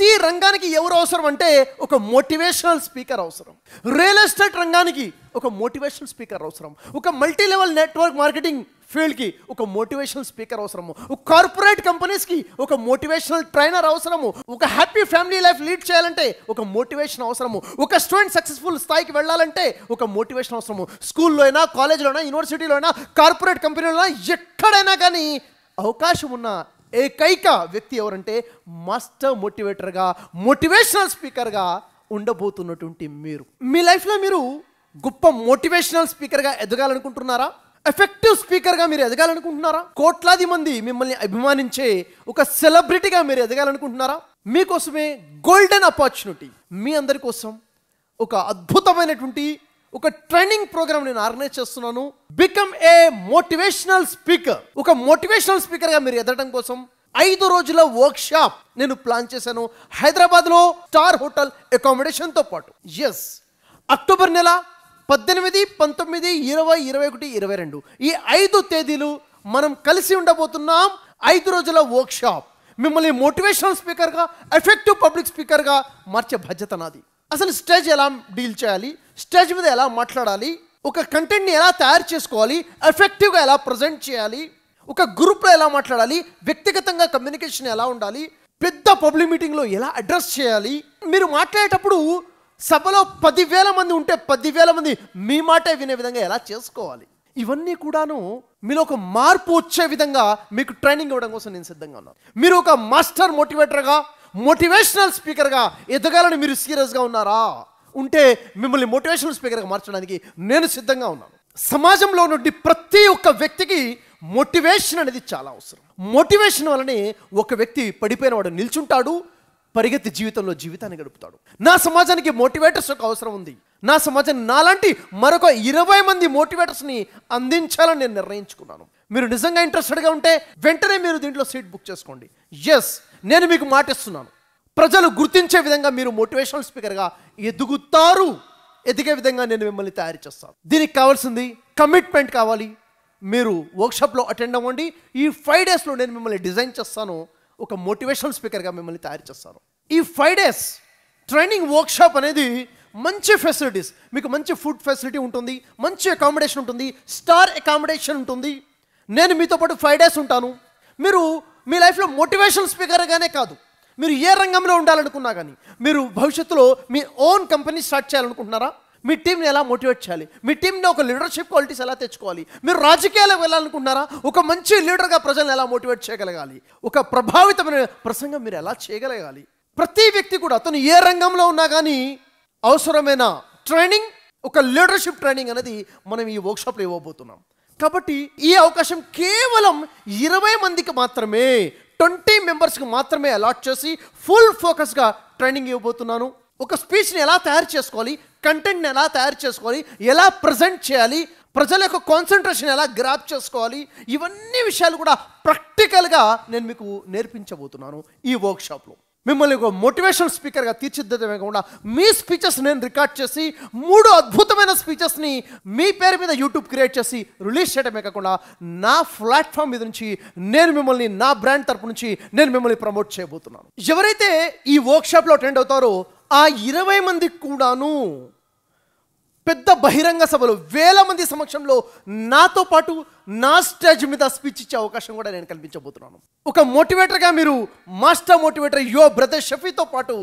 ప్రతి రంగానికి ఎవరు అవసరం అంటే ఒక మోటివేషనల్ స్పీకర్ అవసరం రియల్ ఎస్టేట్ రంగానికి ఒక మోటివేషనల్ స్పీకర్ అవసరం ఒక మల్టీ లెవెల్ నెట్వర్క్ మార్కెటింగ్ ఫీల్డ్కి ఒక మోటివేషనల్ స్పీకర్ అవసరము ఒక కార్పొరేట్ కంపెనీస్కి ఒక మోటివేషనల్ ట్రైనర్ అవసరము ఒక హ్యాపీ ఫ్యామిలీ లైఫ్ లీడ్ చేయాలంటే ఒక మోటివేషన్ అవసరము ఒక స్టూడెంట్ సక్సెస్ఫుల్ స్థాయికి వెళ్ళాలంటే ఒక మోటివేషన్ అవసరము స్కూల్లో అయినా కాలేజ్లో అయినా యూనివర్సిటీలో అయినా కార్పొరేట్ కంపెనీలో అయినా ఎక్కడైనా కానీ అవకాశం ఉన్న ఏకైక వ్యక్తి ఎవరంటే మాస్టర్ మోటివేటర్గా మోటివేషనల్ స్పీకర్గా ఉండబోతున్నటువంటి మీరు మీ లైఫ్లో మీరు గొప్ప మోటివేషనల్ స్పీకర్గా ఎదగాలనుకుంటున్నారా ఎఫెక్టివ్ స్పీకర్గా మీరు ఎదగాలనుకుంటున్నారా కోట్లాది మంది మిమ్మల్ని అభిమానించే ఒక సెలబ్రిటీగా మీరు ఎదగాలనుకుంటున్నారా మీకోసమే గోల్డెన్ ఆపర్చునిటీ మీ అందరి కోసం ఒక అద్భుతమైనటువంటి ఒక ట్రైనింగ్ ప్రోగ్రామ్ నేను ఆర్గనైజ్ చేస్తున్నాను బికమ్ ఏ మోటివేషనల్ స్పీకర్ ఒక మోటివేషనల్ స్పీకర్గా మీరు ఎదగడం కోసం ఐదు రోజుల వర్క్ షాప్ నేను ప్లాన్ చేశాను హైదరాబాద్లో స్టార్ హోటల్ అకామిడేషన్తో పాటు ఎస్ అక్టోబర్ నెల పద్దెనిమిది పంతొమ్మిది ఇరవై ఇరవై ఒకటి ఇరవై రెండు ఈ ఐదు తేదీలు మనం కలిసి ఉండబోతున్నాం ఐదు రోజుల వర్క్ షాప్ మిమ్మల్ని మోటివేషనల్ స్పీకర్గా ఎఫెక్టివ్ పబ్లిక్ స్పీకర్గా మార్చే బాధ్యత నాది అసలు స్టేజ్ ఎలా డీల్ చేయాలి స్టేజ్ మీద ఎలా మాట్లాడాలి ఒక కంటెంట్ని ఎలా తయారు చేసుకోవాలి ఎఫెక్టివ్గా ఎలా ప్రజెంట్ చేయాలి ఒక గ్రూప్లో ఎలా మాట్లాడాలి వ్యక్తిగతంగా కమ్యూనికేషన్ ఎలా ఉండాలి పెద్ద పబ్లిక్ మీటింగ్లో ఎలా అడ్రస్ చేయాలి మీరు మాట్లాడేటప్పుడు సభలో పదివేల మంది ఉంటే పదివేల మంది మీ మాటే వినే విధంగా ఎలా చేసుకోవాలి ఇవన్నీ కూడాను మీలో ఒక మార్పు వచ్చే విధంగా మీకు ట్రైనింగ్ ఇవ్వడం కోసం నేను సిద్ధంగా ఉన్నాను మీరు ఒక మాస్టర్ మోటివేటర్గా మోటివేషనల్ స్పీకర్గా ఎదగాలని మీరు సీరియస్గా ఉన్నారా ఉంటే మిమ్మల్ని మోటివేషనల్ స్పీకర్గా మార్చడానికి నేను సిద్ధంగా ఉన్నాను సమాజంలో నుండి ప్రతి ఒక్క వ్యక్తికి మోటివేషన్ అనేది చాలా అవసరం మోటివేషన్ వలనే ఒక వ్యక్తి పడిపోయిన వాడు నిల్చుంటాడు పరిగెత్తి జీవితంలో జీవితాన్ని గడుపుతాడు నా సమాజానికి మోటివేటర్స్ యొక్క అవసరం ఉంది నా సమాజాన్ని నాలాంటి మరొక ఇరవై మంది మోటివేటర్స్ని అందించాలని నేను నిర్ణయించుకున్నాను మీరు నిజంగా ఇంట్రెస్టెడ్గా ఉంటే వెంటనే మీరు దీంట్లో సీట్ బుక్ చేసుకోండి ఎస్ నేను మీకు మాటిస్తున్నాను ప్రజలు గుర్తించే విధంగా మీరు మోటివేషనల్ స్పీకర్గా ఎదుగుతారు ఎదిగే విధంగా నేను మిమ్మల్ని తయారు చేస్తాను దీనికి కావాల్సింది కమిట్మెంట్ కావాలి మీరు వర్క్షాప్లో అటెండ్ అవ్వండి ఈ ఫైవ్ డేస్లో నేను మిమ్మల్ని డిజైన్ చేస్తాను ఒక మోటివేషనల్ స్పీకర్గా మిమ్మల్ని తయారు చేస్తాను ఈ ఫైవ్ డేస్ ట్రైనింగ్ వర్క్షాప్ అనేది మంచి ఫెసిలిటీస్ మీకు మంచి ఫుడ్ ఫెసిలిటీ ఉంటుంది మంచి అకామిడేషన్ ఉంటుంది స్టార్ అకామిడేషన్ ఉంటుంది నేను మీతో పాటు ఫైవ్ డేస్ ఉంటాను మీరు మీ లైఫ్లో మోటివేషనల్ స్పీకర్గానే కాదు మీరు ఏ రంగంలో ఉండాలనుకున్నా కానీ మీరు భవిష్యత్తులో మీ ఓన్ కంపెనీ స్టార్ట్ చేయాలనుకుంటున్నారా మీ టీంని ఎలా మోటివేట్ చేయాలి మీ టీంని ఒక లీడర్షిప్ క్వాలిటీస్ ఎలా తెచ్చుకోవాలి మీరు రాజకీయాలకు వెళ్ళాలనుకుంటున్నారా ఒక మంచి లీడర్గా ప్రజలను ఎలా మోటివేట్ చేయగలగాలి ఒక ప్రభావితమైన ప్రసంగం మీరు ఎలా చేయగలగాలి ప్రతి వ్యక్తి కూడా తను ఏ రంగంలో ఉన్నా కానీ అవసరమైన ట్రైనింగ్ ఒక లీడర్షిప్ ట్రైనింగ్ అనేది మనం ఈ వర్క్షాప్లో ఇవ్వబోతున్నాం కాబట్టి ఈ అవకాశం కేవలం ఇరవై మందికి మాత్రమే ట్వంటీ మెంబర్స్కి మాత్రమే అలాట్ చేసి ఫుల్ ఫోకస్గా ట్రైనింగ్ ఇవ్వబోతున్నాను ఒక స్పీచ్ని ఎలా తయారు చేసుకోవాలి కంటెంట్ని ఎలా తయారు చేసుకోవాలి ఎలా ప్రజెంట్ చేయాలి ప్రజల యొక్క కాన్సన్ట్రేషన్ ఎలా గ్రాప్ చేసుకోవాలి ఇవన్నీ విషయాలు కూడా ప్రాక్టికల్గా నేను మీకు నేర్పించబోతున్నాను ఈ వర్క్షాప్లో మిమ్మల్ని ఒక మోటివేషనల్ స్పీకర్గా తీర్చిద్దమే కాకుండా మీ స్పీచెస్ నేను రికార్డ్ చేసి మూడు అద్భుతమైన స్పీచెస్ని మీ పేరు మీద యూట్యూబ్ క్రియేట్ చేసి రిలీజ్ చేయడమే కాకుండా నా ప్లాట్ఫామ్ మీద నుంచి నేను మిమ్మల్ని నా బ్రాండ్ తరపు నుంచి నేను మిమ్మల్ని ప్రమోట్ చేయబోతున్నాను ఎవరైతే ఈ వర్క్షాప్లో అటెండ్ అవుతారో ఆ ఇరవై మందికి కూడాను పెద్ద బహిరంగ సభలో వేల మంది సమక్షంలో నాతో పాటు నా స్టేజ్ మీద స్పీచ్ ఇచ్చే అవకాశం కూడా నేను కల్పించబోతున్నాను ఒక మోటివేటర్గా మీరు మాస్టర్ మోటివేటర్ యో బ్రదర్ షఫీతో పాటు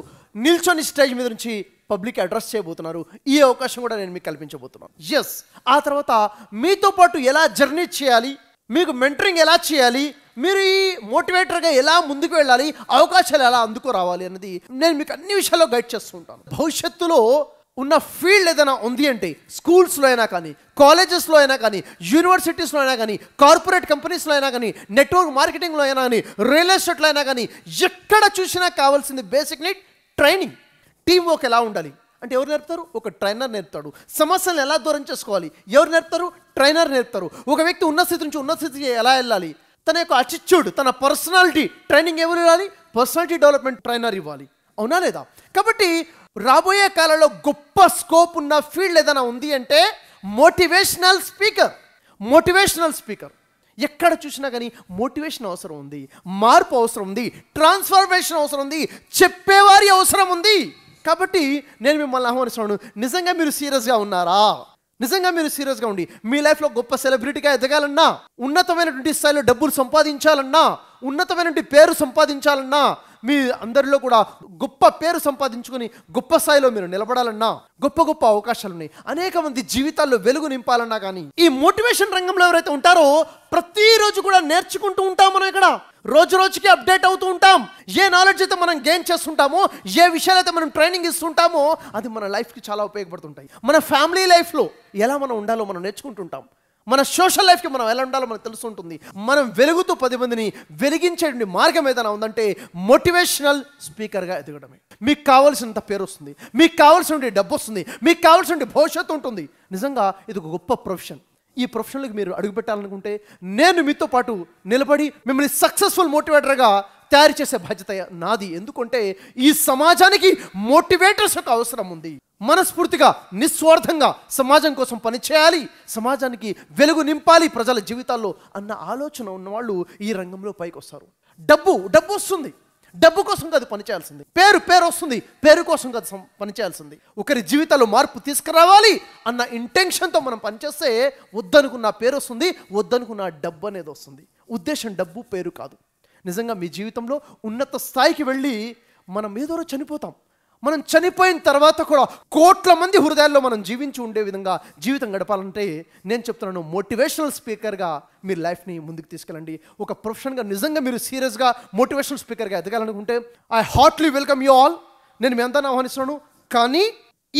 నిల్చొని స్టేజ్ మీద నుంచి పబ్లిక్ అడ్రస్ చేయబోతున్నారు ఈ అవకాశం కూడా నేను మీకు కల్పించబోతున్నాను ఎస్ ఆ తర్వాత మీతో పాటు ఎలా జర్నీ చేయాలి మీకు మెంటరింగ్ ఎలా చేయాలి మీరు ఈ మోటివేటర్గా ఎలా ముందుకు వెళ్ళాలి అవకాశాలు ఎలా అందుకు రావాలి అన్నది నేను మీకు అన్ని విషయాల్లో గైడ్ చేస్తుంటాను భవిష్యత్తులో ఉన్న ఫీల్డ్ ఏదైనా ఉంది అంటే స్కూల్స్లో అయినా కానీ కాలేజెస్లో అయినా కానీ యూనివర్సిటీస్లో అయినా కానీ కార్పొరేట్ కంపెనీస్లో అయినా కానీ నెట్వర్క్ మార్కెటింగ్లో అయినా కానీ రియల్ ఎస్టేట్లో అయినా కానీ ఎక్కడ చూసినా కావాల్సింది basic neat training team work ఎలా ఉండాలి అంటే ఎవరు నేర్పుతారు ఒక ట్రైనర్ నేర్పుతాడు సమస్యలను ఎలా దూరం చేసుకోవాలి ఎవరు నేర్పుతారు ట్రైనర్ నేర్పుతారు ఒక వ్యక్తి ఉన్న స్థితి నుంచి ఉన్న స్థితికి ఎలా వెళ్ళాలి తన యొక్క అటిట్యూడ్ తన పర్సనాలిటీ ట్రైనింగ్ ఎవరు ఇవ్వాలి పర్సనాలిటీ డెవలప్మెంట్ ట్రైనర్ ఇవ్వాలి అవునా లేదా కాబట్టి రాబోయే కాలంలో గొప్ప స్కోప్ ఉన్న ఫీల్డ్ ఏదైనా ఉంది అంటే మోటివేషనల్ స్పీకర్ మోటివేషనల్ స్పీకర్ ఎక్కడ చూసినా కానీ మోటివేషన్ అవసరం ఉంది మార్పు అవసరం ఉంది ట్రాన్స్ఫర్మేషన్ అవసరం ఉంది చెప్పేవారి అవసరం ఉంది కాబట్టి నేను మిమ్మల్ని ఆహ్వానిస్తున్నాను నిజంగా మీరు సీరియస్గా ఉన్నారా నిజంగా మీరు సీరియస్గా ఉండి మీ లైఫ్లో గొప్ప సెలబ్రిటీగా ఎదగాలన్నా ఉన్నతమైనటువంటి స్థాయిలో డబ్బులు సంపాదించాలన్నా ఉన్నతమైనటువంటి పేరు సంపాదించాలన్నా మీ అందరిలో కూడా గొప్ప పేరు సంపాదించుకుని గొప్ప స్థాయిలో మీరు నిలబడాలన్నా గొప్ప గొప్ప అవకాశాలు ఉన్నాయి అనేక మంది జీవితాల్లో వెలుగు నింపాలన్నా కానీ ఈ మోటివేషన్ రంగంలో ఎవరైతే ఉంటారో ప్రతిరోజు కూడా నేర్చుకుంటూ ఉంటాం మనం ఇక్కడ రోజు రోజుకి అప్డేట్ అవుతూ ఉంటాం ఏ నాలెడ్జ్ అయితే మనం గెయిన్ చేస్తుంటామో ఏ విషయాలు అయితే మనం ట్రైనింగ్ ఇస్తుంటామో అది మన లైఫ్కి చాలా ఉపయోగపడుతుంటాయి మన ఫ్యామిలీ లైఫ్లో ఎలా మనం ఉండాలో మనం నేర్చుకుంటుంటాం మన సోషల్ లైఫ్కి మనం ఎలా ఉండాలో మనకు ఉంటుంది మనం వెలుగుతూ పది మందిని వెలిగించేటువంటి మార్గం ఏదైనా ఉందంటే మోటివేషనల్ స్పీకర్గా ఎదగడమే మీకు కావాల్సినంత పేరు వస్తుంది మీకు కావాల్సిన డబ్బు వస్తుంది మీకు కావాల్సిన భవిష్యత్తు ఉంటుంది నిజంగా ఇది ఒక గొప్ప ప్రొఫెషన్ ఈ ప్రొఫెషన్లకు మీరు అడుగుపెట్టాలనుకుంటే నేను మీతో పాటు నిలబడి మిమ్మల్ని సక్సెస్ఫుల్ మోటివేటర్గా తయారు చేసే బాధ్యత నాది ఎందుకంటే ఈ సమాజానికి మోటివేటర్స్ యొక్క అవసరం ఉంది మనస్ఫూర్తిగా నిస్వార్థంగా సమాజం కోసం పనిచేయాలి సమాజానికి వెలుగు నింపాలి ప్రజల జీవితాల్లో అన్న ఆలోచన ఉన్నవాళ్ళు ఈ రంగంలో పైకి వస్తారు డబ్బు డబ్బు వస్తుంది డబ్బు కోసం కాదు పనిచేయాల్సింది పేరు పేరు వస్తుంది పేరు కోసం కాదు పనిచేయాల్సింది ఒకరి జీవితాల్లో మార్పు తీసుకురావాలి అన్న ఇంటెన్షన్తో మనం పనిచేస్తే వద్దనుకున్న పేరు వస్తుంది వద్దనుకున్న డబ్బు అనేది వస్తుంది ఉద్దేశం డబ్బు పేరు కాదు నిజంగా మీ జీవితంలో ఉన్నత స్థాయికి వెళ్ళి మనం ఏదోరో చనిపోతాం మనం చనిపోయిన తర్వాత కూడా కోట్ల మంది హృదయాల్లో మనం జీవించి ఉండే విధంగా జీవితం గడపాలంటే నేను చెప్తున్నాను మోటివేషనల్ స్పీకర్గా మీరు లైఫ్ని ముందుకు తీసుకెళ్ళండి ఒక ప్రొఫెషన్గా నిజంగా మీరు సీరియస్గా మోటివేషనల్ స్పీకర్గా ఎదగాలనుకుంటే I heartily welcome you all నేను మీ అంతా ఆహ్వానిస్తున్నాను కానీ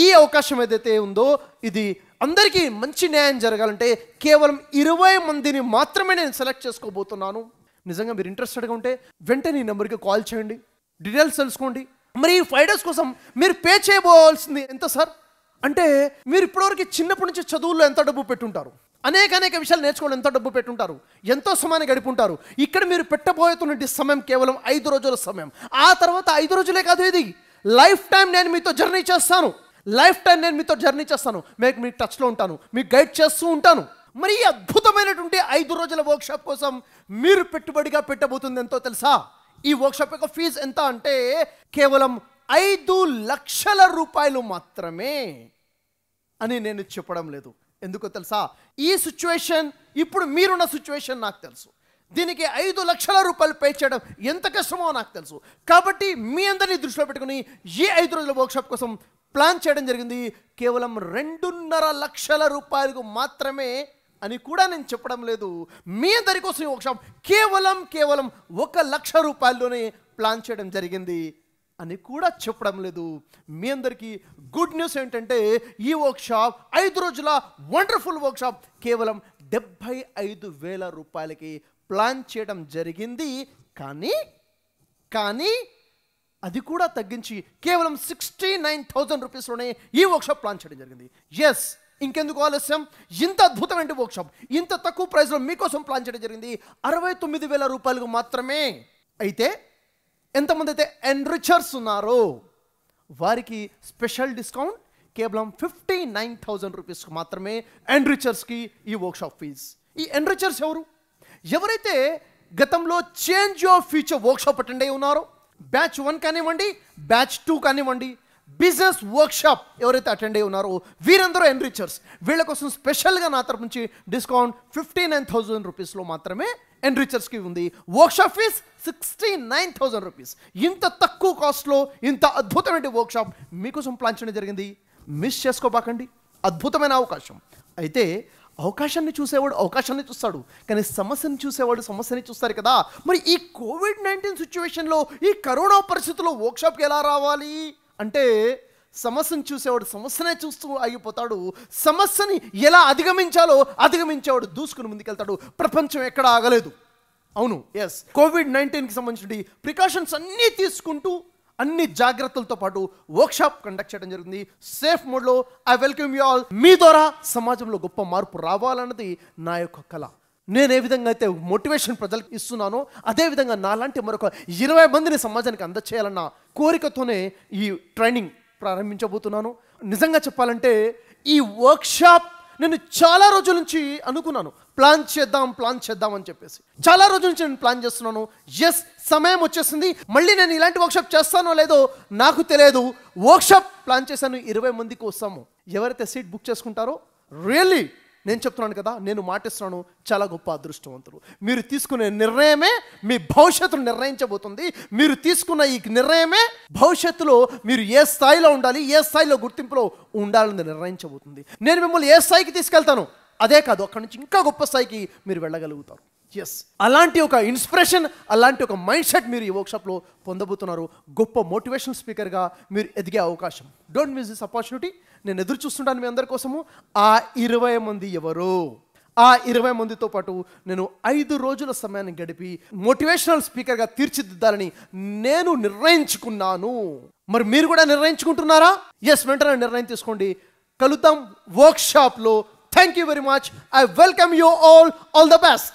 ఈ అవకాశం ఏదైతే ఉందో ఇది అందరికీ మంచి న్యాయం జరగాలంటే కేవలం ఇరవై మందిని మాత్రమే నేను సెలెక్ట్ చేసుకోబోతున్నాను నిజంగా మీరు ఇంట్రెస్టెడ్గా ఉంటే వెంటనే ఈ నెంబర్కి కాల్ చేయండి డీటెయిల్స్ తెలుసుకోండి మరి ఈ ఫైవ్ డేస్ కోసం మీరు పే చేయబోవాల్సింది ఎంత సార్ అంటే మీరు ఇప్పటివరకు చిన్నప్పటి నుంచి చదువుల్లో ఎంత డబ్బు పెట్టుంటారు అనేక అనేక విషయాలు నేర్చుకోవడం ఎంత డబ్బు పెట్టుంటారు ఎంతో సమయాన్ని గడిపుంటారు ఇక్కడ మీరు పెట్టబోయేటువంటి సమయం కేవలం ఐదు రోజుల సమయం ఆ తర్వాత ఐదు రోజులే కాదు ఇది లైఫ్ టైం నేను మీతో జర్నీ చేస్తాను లైఫ్ టైం నేను మీతో జర్నీ చేస్తాను మీకు మీ టచ్లో ఉంటాను మీకు గైడ్ చేస్తూ ఉంటాను మరి అద్భుతమైనటువంటి ఐదు రోజుల వర్క్షాప్ కోసం మీరు పెట్టుబడిగా పెట్టబోతుంది ఎంతో తెలుసా ఈ వర్క్షాప్ యొక్క ఫీజు ఎంత అంటే కేవలం ఐదు లక్షల రూపాయలు మాత్రమే అని నేను చెప్పడం లేదు ఎందుకో తెలుసా ఈ సిచ్యువేషన్ ఇప్పుడు మీరున్న సిచ్యువేషన్ నాకు తెలుసు దీనికి ఐదు లక్షల రూపాయలు పే చేయడం ఎంత కష్టమో నాకు తెలుసు కాబట్టి మీ అందరినీ దృష్టిలో పెట్టుకుని ఈ ఐదు రోజుల వర్క్షాప్ కోసం ప్లాన్ చేయడం జరిగింది కేవలం రెండున్నర లక్షల రూపాయలకు మాత్రమే అని కూడా నేను చెప్పడం లేదు మీ అందరి కోసం ఈ వర్క్షాప్ కేవలం కేవలం ఒక లక్ష రూపాయల్లోనే ప్లాన్ చేయడం జరిగింది అని కూడా చెప్పడం లేదు మీ అందరికీ గుడ్ న్యూస్ ఏంటంటే ఈ వర్క్షాప్ ఐదు రోజుల వండర్ఫుల్ వర్క్షాప్ కేవలం డెబ్భై ఐదు వేల రూపాయలకి ప్లాన్ చేయడం జరిగింది కానీ కానీ అది కూడా తగ్గించి కేవలం సిక్స్టీ నైన్ థౌజండ్ రూపీస్లోనే ఈ వర్క్షాప్ ప్లాన్ చేయడం జరిగింది ఎస్ ఇంకెందుకు ఆలస్యం ఇంత అద్భుతమైన వర్క్షాప్ ఇంత తక్కువ ప్రైస్లో మీకోసం ప్లాన్ చేయడం జరిగింది అరవై తొమ్మిది వేల రూపాయలకు మాత్రమే అయితే ఎంతమంది అయితే ఎన్రిచర్స్ ఉన్నారో వారికి స్పెషల్ డిస్కౌంట్ కేవలం ఫిఫ్టీ నైన్ థౌజండ్ రూపీస్కి మాత్రమే ఎన్రిచర్స్కి ఈ వర్క్షాప్ ఫీజ్ ఈ ఎన్రిచర్స్ ఎవరు ఎవరైతే గతంలో change of future workshop attend అయి ఉన్నారో బ్యాచ్ వన్ కానివ్వండి బ్యాచ్ టూ కానివ్వండి బిజినెస్ వర్క్షాప్ ఎవరైతే అటెండ్ అయ్యి ఉన్నారో వీరందరూ ఎన్రిచర్స్ వీళ్ళ కోసం స్పెషల్గా నా తరపు నుంచి డిస్కౌంట్ ఫిఫ్టీ నైన్ థౌజండ్ రూపీస్లో మాత్రమే ఎన్రిచర్స్కి ఉంది workshop fees sixty nine thousand rupees ఇంత తక్కువ కాస్ట్లో ఇంత అద్భుతమైన వర్క్షాప్ మీకోసం ప్లాన్ చేయడం జరిగింది మిస్ చేసుకోబాకండి అద్భుతమైన అవకాశం అయితే అవకాశాన్ని చూసేవాడు అవకాశాన్ని చూస్తాడు కానీ సమస్యను చూసేవాడు సమస్యని చూస్తారు కదా మరి ఈ కోవిడ్ నైన్టీన్ సిచ్యువేషన్లో ఈ కరోనా పరిస్థితుల్లో వర్క్షాప్కి ఎలా రావాలి అంటే సమస్యను చూసేవాడు సమస్యనే చూస్తూ ఆగిపోతాడు సమస్యని ఎలా అధిగమించాలో అధిగమించేవాడు దూసుకుని ముందుకెళ్తాడు ప్రపంచం ఎక్కడ ఆగలేదు అవును ఎస్ కోవిడ్ నైన్టీన్కి సంబంధించి ప్రికాషన్స్ అన్నీ తీసుకుంటూ అన్ని జాగ్రత్తలతో పాటు వర్క్షాప్ కండక్ట్ చేయడం జరిగింది సేఫ్ మోడ్లో ఐ వెల్కమ్ యూ ఆల్ మీ ద్వారా సమాజంలో గొప్ప మార్పు రావాలన్నది నా యొక్క కళ నేను ఏ విధంగా అయితే మోటివేషన్ ప్రజలకు ఇస్తున్నానో అదేవిధంగా నాలాంటి మరొక ఇరవై మందిని సమాజానికి అందచేయాలన్న కోరికతోనే ఈ ట్రైనింగ్ ప్రారంభించబోతున్నాను నిజంగా చెప్పాలంటే ఈ వర్క్షాప్ నేను చాలా రోజుల నుంచి అనుకున్నాను ప్లాన్ చేద్దాం ప్లాన్ చేద్దాం అని చెప్పేసి చాలా రోజుల నుంచి నేను ప్లాన్ చేస్తున్నాను ఎస్ సమయం వచ్చేసింది మళ్ళీ నేను ఇలాంటి వర్క్షాప్ చేస్తానో లేదో నాకు తెలియదు వర్క్షాప్ ప్లాన్ చేశాను ఇరవై మందికి వస్తాము ఎవరైతే సీట్ బుక్ చేసుకుంటారో రియల్లీ నేను చెప్తున్నాను కదా నేను మాటిస్తున్నాను చాలా గొప్ప అదృష్టవంతులు మీరు తీసుకునే నిర్ణయమే మీ భవిష్యత్తును నిర్ణయించబోతుంది మీరు తీసుకున్న ఈ నిర్ణయమే భవిష్యత్తులో మీరు ఏ స్థాయిలో ఉండాలి ఏ స్థాయిలో గుర్తింపులో ఉండాలని నిర్ణయించబోతుంది నేను మిమ్మల్ని ఏ స్థాయికి తీసుకెళ్తాను అదే కాదు అక్కడి నుంచి ఇంకా గొప్ప స్థాయికి మీరు వెళ్ళగలుగుతారు ఎస్ అలాంటి ఒక ఇన్స్పిరేషన్ అలాంటి ఒక మైండ్ సెట్ మీరు ఈ వర్క్షాప్లో పొందబోతున్నారు గొప్ప మోటివేషన్ స్పీకర్గా మీరు ఎదిగే అవకాశం డోంట్ మిస్ దిస్ ఆపర్చునిటీ నేను ఎదురు చూస్తుంటాను మీ అందరి కోసము ఆ ఇరవై మంది ఎవరు ఆ ఇరవై మందితో పాటు నేను ఐదు రోజుల సమయాన్ని గడిపి మోటివేషనల్ స్పీకర్గా తీర్చిదిద్దాలని నేను నిర్ణయించుకున్నాను మరి మీరు కూడా నిర్ణయించుకుంటున్నారా ఎస్ వెంటనే నిర్ణయం తీసుకోండి కలుద్దాం వర్క్షాప్లో thank you very much I welcome you all all the best